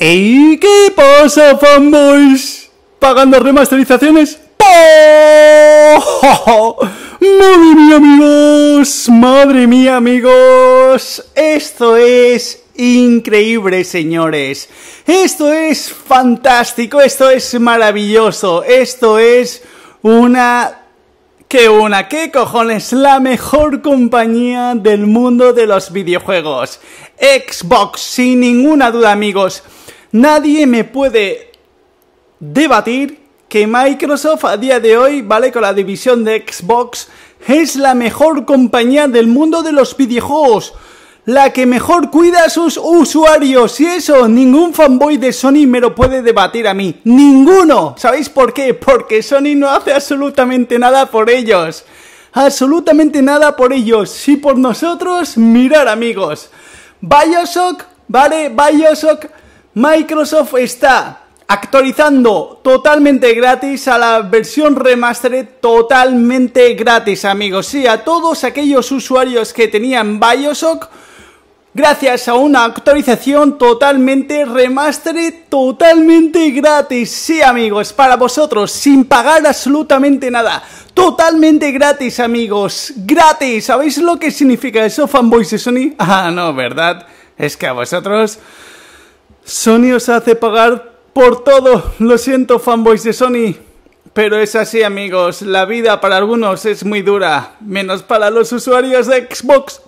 ¡Ey! qué pasa, fanboys? ¿Pagando remasterizaciones? ¡Oh! ¡Madre mía, amigos! ¡Madre mía, amigos! Esto es increíble, señores. Esto es fantástico, esto es maravilloso, esto es una... que una! ¡Qué cojones! La mejor compañía del mundo de los videojuegos. Xbox, sin ninguna duda, amigos. Nadie me puede debatir que Microsoft a día de hoy, ¿vale? Con la división de Xbox, es la mejor compañía del mundo de los videojuegos. La que mejor cuida a sus usuarios. Y eso, ningún fanboy de Sony me lo puede debatir a mí. Ninguno. ¿Sabéis por qué? Porque Sony no hace absolutamente nada por ellos. Absolutamente nada por ellos. Si por nosotros, mirar amigos. Bioshock, ¿vale? Bioshock Microsoft está actualizando totalmente gratis a la versión remastered totalmente gratis amigos sí a todos aquellos usuarios que tenían Bioshock gracias a una actualización totalmente remastered totalmente gratis sí amigos para vosotros sin pagar absolutamente nada totalmente gratis amigos gratis ¿sabéis lo que significa eso fanboys de Sony? ah no verdad es que a vosotros Sony os hace pagar por todo. Lo siento, fanboys de Sony. Pero es así, amigos. La vida para algunos es muy dura, menos para los usuarios de Xbox.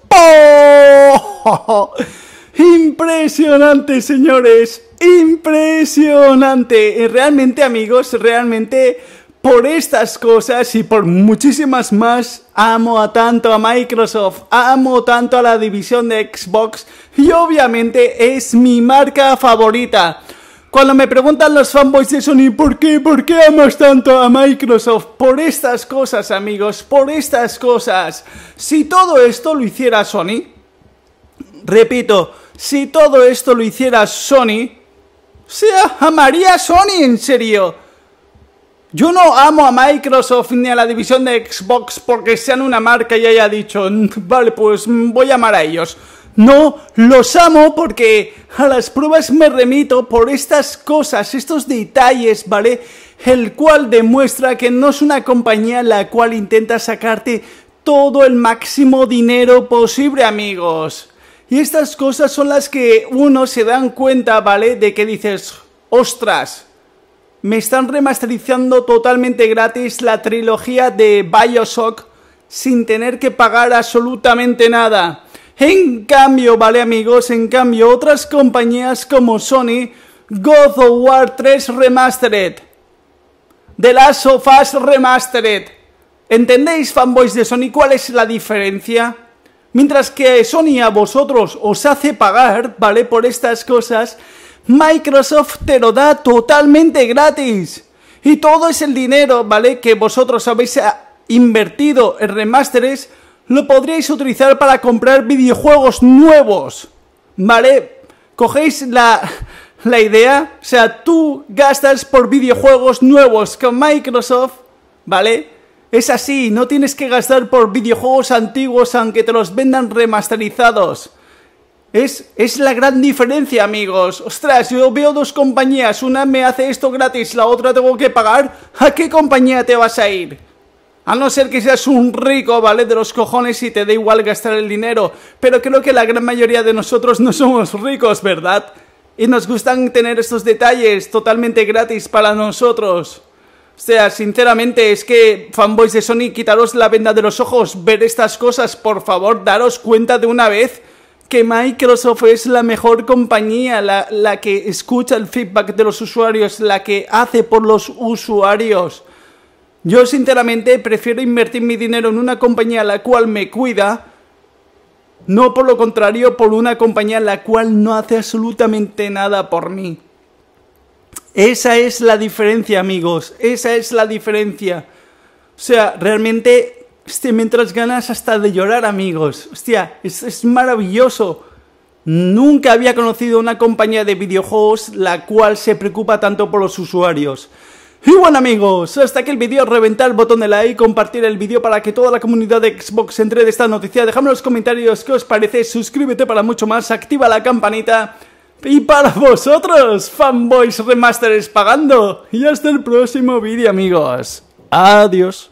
¡Oh! Impresionante, señores. Impresionante. Eh, realmente, amigos, realmente por estas cosas y por muchísimas más, amo a tanto a Microsoft, amo tanto a la división de Xbox y obviamente es mi marca favorita. Cuando me preguntan los fanboys de Sony, ¿por qué? ¿Por qué amas tanto a Microsoft? Por estas cosas, amigos, por estas cosas. Si todo esto lo hiciera Sony, repito, si todo esto lo hiciera Sony, se amaría Sony en serio. Yo no amo a Microsoft ni a la división de Xbox porque sean una marca y haya dicho, mm, vale, pues mm, voy a amar a ellos. No, los amo porque a las pruebas me remito por estas cosas, estos detalles, ¿vale? El cual demuestra que no es una compañía la cual intenta sacarte todo el máximo dinero posible, amigos. Y estas cosas son las que uno se dan cuenta, ¿vale? De que dices, ostras, me están remasterizando totalmente gratis la trilogía de Bioshock sin tener que pagar absolutamente nada. En cambio, vale amigos, en cambio otras compañías como Sony, God of War 3 Remastered, The Last of Us Remastered. ¿Entendéis, fanboys de Sony, cuál es la diferencia? Mientras que Sony a vosotros os hace pagar, ¿vale? Por estas cosas, Microsoft te lo da totalmente gratis. Y todo ese dinero, ¿vale? Que vosotros habéis eh, invertido en remasteres, lo podríais utilizar para comprar videojuegos nuevos, ¿vale? Cogéis la, la idea, o sea, tú gastas por videojuegos nuevos con Microsoft, ¿vale? Es así, no tienes que gastar por videojuegos antiguos aunque te los vendan remasterizados. Es, la gran diferencia, amigos. Ostras, yo veo dos compañías. Una me hace esto gratis, la otra tengo que pagar. ¿A qué compañía te vas a ir? A no ser que seas un rico, ¿vale? De los cojones y te da igual gastar el dinero. Pero creo que la gran mayoría de nosotros no somos ricos, ¿verdad? Y nos gustan tener estos detalles totalmente gratis para nosotros. O sea, sinceramente, es que, fanboys de Sony, quitaros la venda de los ojos, ver estas cosas, por favor, daros cuenta de una vez que Microsoft es la mejor compañía, la, que escucha el feedback de los usuarios, la que hace por los usuarios. Yo sinceramente prefiero invertir mi dinero en una compañía la cual me cuida, no por lo contrario, por una compañía la cual no hace absolutamente nada por mí. Esa es la diferencia, amigos, esa es la diferencia. O sea, realmente este, mientras ganas hasta de llorar, amigos. Hostia, es, es maravilloso. Nunca había conocido una compañía de videojuegos la cual se preocupa tanto por los usuarios. Y bueno amigos, hasta aquí el vídeo, reventar el botón de like, compartir el vídeo para que toda la comunidad de Xbox entre de esta noticia, dejadme en los comentarios qué os parece, suscríbete para mucho más, activa la campanita y para vosotros, fanboys remasters pagando. Y hasta el próximo vídeo amigos. Adiós.